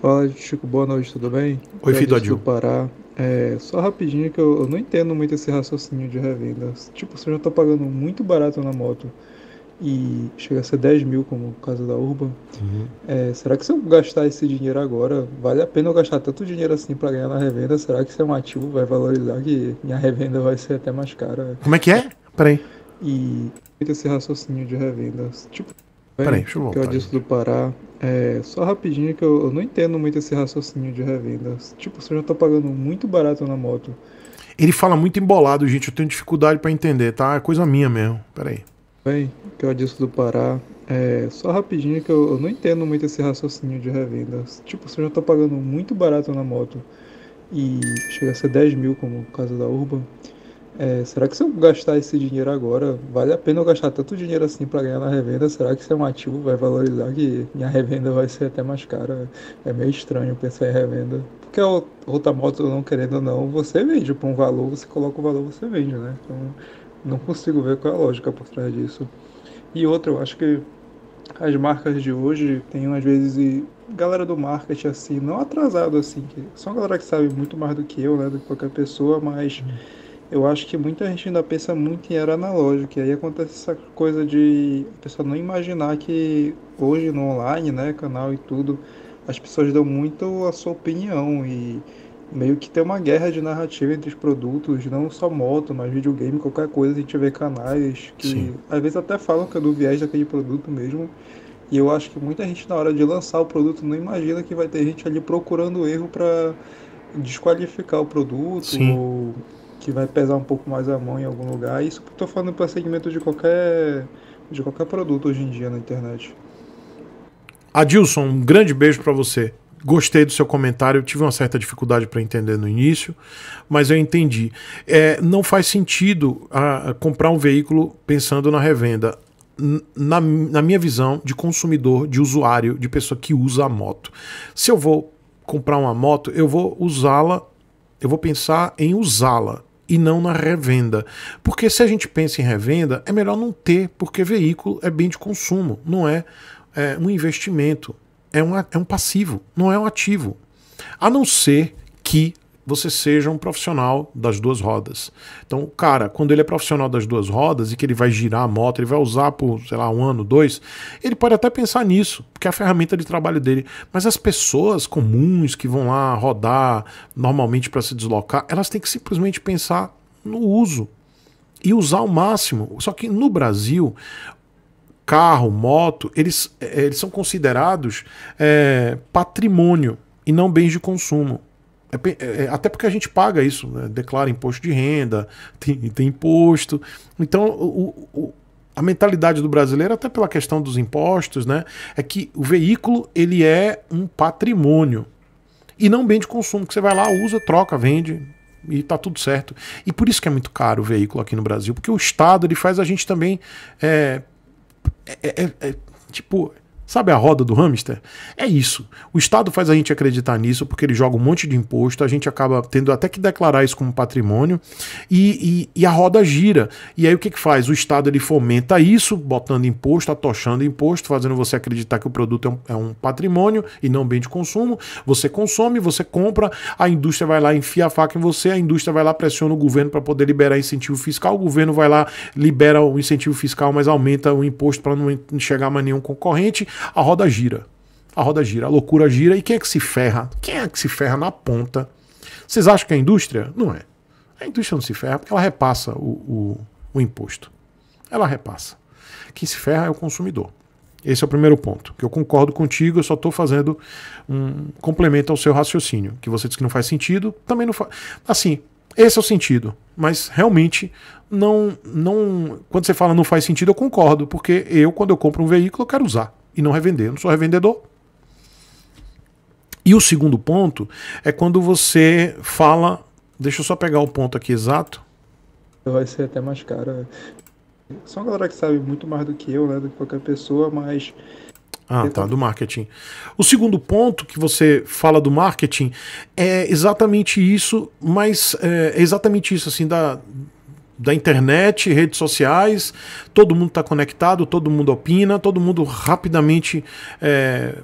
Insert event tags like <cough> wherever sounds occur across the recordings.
Fala, Chico, boa noite, tudo bem? Oi, filho Adil. do Pará. É, só rapidinho que eu, eu, não entendo muito esse raciocínio de revenda. Tipo, você já tá pagando muito barato na moto e chega a ser 10 mil, como o caso da Urban. Uhum. É, será que se eu gastar esse dinheiro agora, vale a pena eu gastar tanto dinheiro assim para ganhar na revenda? Será que se é um ativo, vai valorizar que minha revenda vai ser até mais cara? Como é que é? Peraí. E esse raciocínio de revenda. Tipo, Peraí, deixa eu voltar. Que é o disco do Pará. É, só rapidinho que eu, eu, não entendo muito esse raciocínio de revenda. Tipo, você já tá pagando muito barato na moto. Ele fala muito embolado, gente. Eu tenho dificuldade para entender, tá? É coisa minha mesmo. Peraí. Bem, que é o disco do Pará. É, só rapidinho que eu, eu não entendo muito esse raciocínio de revenda. Tipo, você já tá pagando muito barato na moto e chega a ser 10 mil, como o caso da Urban. É, será que se eu gastar esse dinheiro agora, vale a pena eu gastar tanto dinheiro assim para ganhar na revenda? Será que isso é um ativo vai valorizar que minha revenda vai ser até mais cara? É meio estranho pensar em revenda. Porque a outra moto, não querendo ou não, você vende por um valor, você coloca o valor, você vende, né? Então, não consigo ver qual é a lógica por trás disso. E outra, eu acho que as marcas de hoje têm às vezes galera do marketing assim, não atrasado assim, que são galera que sabe muito mais do que eu, né, do que qualquer pessoa, mas... Hum eu acho que muita gente ainda pensa muito em era analógico, e aí acontece essa coisa de a pessoa não imaginar que hoje no online, né, canal e tudo, as pessoas dão muito a sua opinião e meio que tem uma guerra de narrativa entre os produtos, não só moto, mas videogame, qualquer coisa, a gente vê canais que Sim. às vezes até falam que é do viés daquele produto mesmo. E eu acho que muita gente na hora de lançar o produto não imagina que vai ter gente ali procurando erro para desqualificar o produto Sim. ou que vai pesar um pouco mais a mão em algum lugar. Isso que eu tô falando para segmento de qualquer de qualquer produto hoje em dia na internet. Adilson, um grande beijo para você. Gostei do seu comentário, tive uma certa dificuldade para entender no início, mas eu entendi. É, não faz sentido a, ah, a comprar um veículo pensando na revenda. Na, na minha visão de consumidor, de usuário, de pessoa que usa a moto. Se eu vou comprar uma moto, eu vou usá-la eu vou pensar em usá-la e não na revenda. Porque se a gente pensa em revenda, é melhor não ter, porque veículo é bem de consumo, não é, é um investimento, é um, é um passivo, não é um ativo. A não ser que você seja um profissional das duas rodas. Então, o cara, quando ele é profissional das duas rodas e que ele vai girar a moto, ele vai usar por, sei lá, um ano, dois, ele pode até pensar nisso, porque é a ferramenta de trabalho dele. Mas as pessoas comuns que vão lá rodar normalmente para se deslocar, elas têm que simplesmente pensar no uso e usar ao máximo. Só que no Brasil, carro, moto, eles, eh, eles são considerados é, patrimônio e não bens de consumo. É, é, é, até porque a gente paga isso, né? declara imposto de renda, tem, tem imposto. Então, o, o, a mentalidade do brasileiro, até pela questão dos impostos, né? é que o veículo ele é um patrimônio e não bem de consumo, que você vai lá, usa, troca, vende, e tá tudo certo. E por isso que é muito caro o veículo aqui no Brasil, porque o Estado ele faz a gente também é, é, é, é tipo Sabe a roda do hamster? É isso. O Estado faz a gente acreditar nisso porque ele joga um monte de imposto, a gente acaba tendo até que declarar isso como patrimônio e, e, e a roda gira. E aí o que, que faz? O Estado ele fomenta isso, botando imposto, atochando imposto, fazendo você acreditar que o produto é um, é um patrimônio e não bem de consumo. Você consome, você compra, a indústria vai lá enfia a faca em você, a indústria vai lá pressiona o governo para poder liberar incentivo fiscal, o governo vai lá libera o incentivo fiscal, mas aumenta o imposto para não chegar mais nenhum concorrente a roda gira. A roda gira, a loucura gira. E quem é que se ferra? Quem é que se ferra na ponta? Vocês acham que é a indústria? Não é. A indústria não se ferra porque ela repassa o, o, o imposto. Ela repassa. Quem se ferra é o consumidor. Esse é o primeiro ponto. Que eu concordo contigo, eu só estou fazendo um complemento ao seu raciocínio. Que você diz que não faz sentido, também não faz. Assim, esse é o sentido. Mas realmente, não, não. Quando você fala não faz sentido, eu concordo, porque eu, quando eu compro um veículo, eu quero usar e não revender. Eu não sou revendedor. E o segundo ponto é quando você fala. Deixa eu só pegar o ponto aqui exato. Vai ser até mais caro. Né? São galera que sabe muito mais do que eu, né? Do que qualquer pessoa, mas. Ah, tá, do marketing. O segundo ponto que você fala do marketing é exatamente isso, mas é, é exatamente isso, assim, da, da internet, redes sociais, todo mundo está conectado, todo mundo opina, todo mundo rapidamente. É,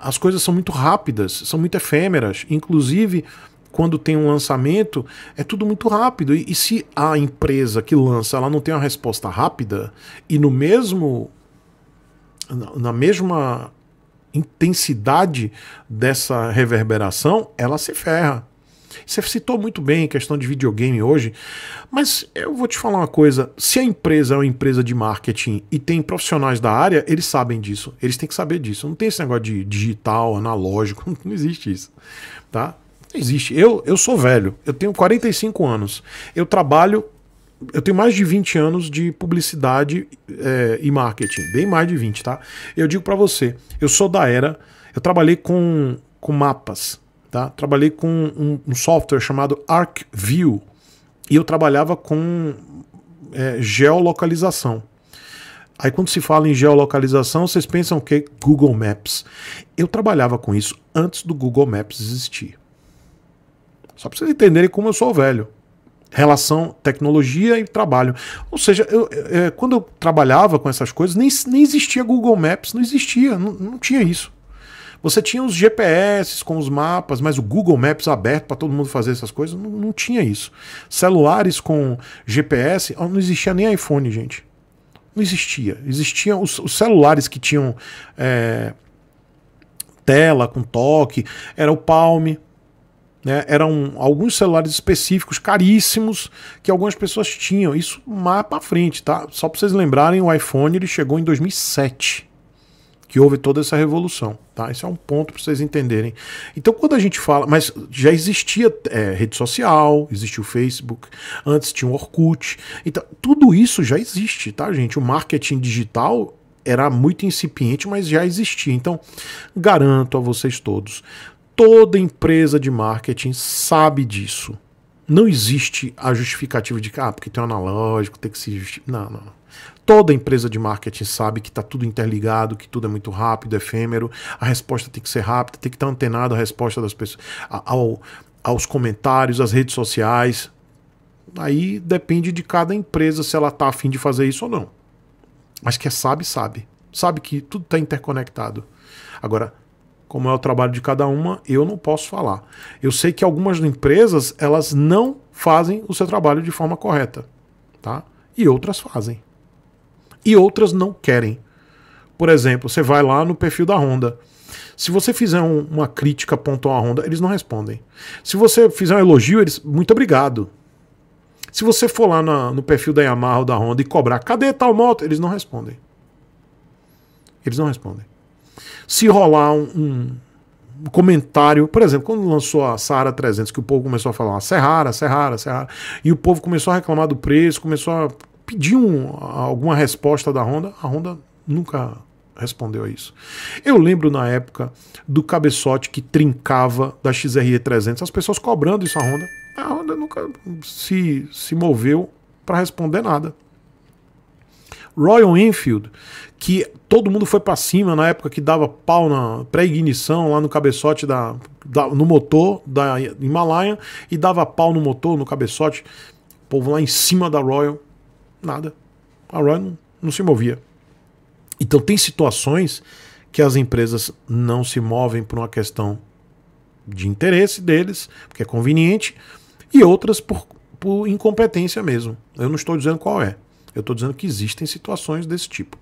as coisas são muito rápidas, são muito efêmeras. Inclusive, quando tem um lançamento, é tudo muito rápido. E, e se a empresa que lança ela não tem uma resposta rápida e no mesmo. na mesma intensidade dessa reverberação, ela se ferra. Você citou muito bem a questão de videogame hoje, mas eu vou te falar uma coisa: se a empresa é uma empresa de marketing e tem profissionais da área, eles sabem disso, eles têm que saber disso. Não tem esse negócio de digital, analógico, <laughs> não existe isso, tá? Não existe. Eu, eu sou velho, eu tenho 45 anos, eu trabalho. Eu tenho mais de 20 anos de publicidade é, e marketing, bem mais de 20, tá? Eu digo para você, eu sou da era, eu trabalhei com, com mapas, Tá? Trabalhei com um, um software chamado ArcView e eu trabalhava com é, geolocalização. Aí quando se fala em geolocalização, vocês pensam o que? Google Maps. Eu trabalhava com isso antes do Google Maps existir. Só para vocês entenderem como eu sou velho. Relação tecnologia e trabalho. Ou seja, eu, é, quando eu trabalhava com essas coisas, nem, nem existia Google Maps, não existia, não, não tinha isso. Você tinha os GPS com os mapas, mas o Google Maps aberto para todo mundo fazer essas coisas, não, não tinha isso. Celulares com GPS, não existia nem iPhone, gente. Não existia. Existiam os, os celulares que tinham é, tela com toque, era o Palm, né, eram alguns celulares específicos, caríssimos, que algumas pessoas tinham. Isso mais para frente, tá? Só para vocês lembrarem, o iPhone ele chegou em 2007 que houve toda essa revolução. Tá? Esse é um ponto para vocês entenderem. Então, quando a gente fala, mas já existia é, rede social, existia o Facebook, antes tinha o Orkut. Então, tudo isso já existe, tá, gente? O marketing digital era muito incipiente, mas já existia. Então, garanto a vocês todos, toda empresa de marketing sabe disso não existe a justificativa de que, ah, porque tem um analógico, tem que se justificar. Não, não. Toda empresa de marketing sabe que está tudo interligado, que tudo é muito rápido, efêmero, a resposta tem que ser rápida, tem que estar tá antenada antenado resposta das pessoas, ao, aos comentários, às redes sociais. Aí depende de cada empresa se ela está afim de fazer isso ou não. Mas que é sabe, sabe. Sabe que tudo está interconectado. Agora, como é o trabalho de cada uma, eu não posso falar. Eu sei que algumas empresas elas não fazem o seu trabalho de forma correta, tá? E outras fazem. E outras não querem. Por exemplo, você vai lá no perfil da Honda. Se você fizer um, uma crítica pontual à Honda, eles não respondem. Se você fizer um elogio, eles muito obrigado. Se você for lá na, no perfil da Yamaha ou da Honda e cobrar, cadê tal moto? Eles não respondem. Eles não respondem. Se rolar um, um comentário, por exemplo, quando lançou a Saara 300, que o povo começou a falar Serrara, Serrara, Serrara, e o povo começou a reclamar do preço, começou a pedir um, alguma resposta da Honda, a Honda nunca respondeu a isso. Eu lembro na época do cabeçote que trincava da XRE 300, as pessoas cobrando isso a Honda. A Honda nunca se, se moveu para responder nada. Royal Enfield, que todo mundo foi para cima na época que dava pau na pré-ignição lá no cabeçote da, da, no motor da Himalaia e dava pau no motor, no cabeçote. O povo lá em cima da Royal, nada. A Royal não, não se movia. Então tem situações que as empresas não se movem por uma questão de interesse deles, porque é conveniente, e outras por, por incompetência mesmo. Eu não estou dizendo qual é. Eu estou dizendo que existem situações desse tipo.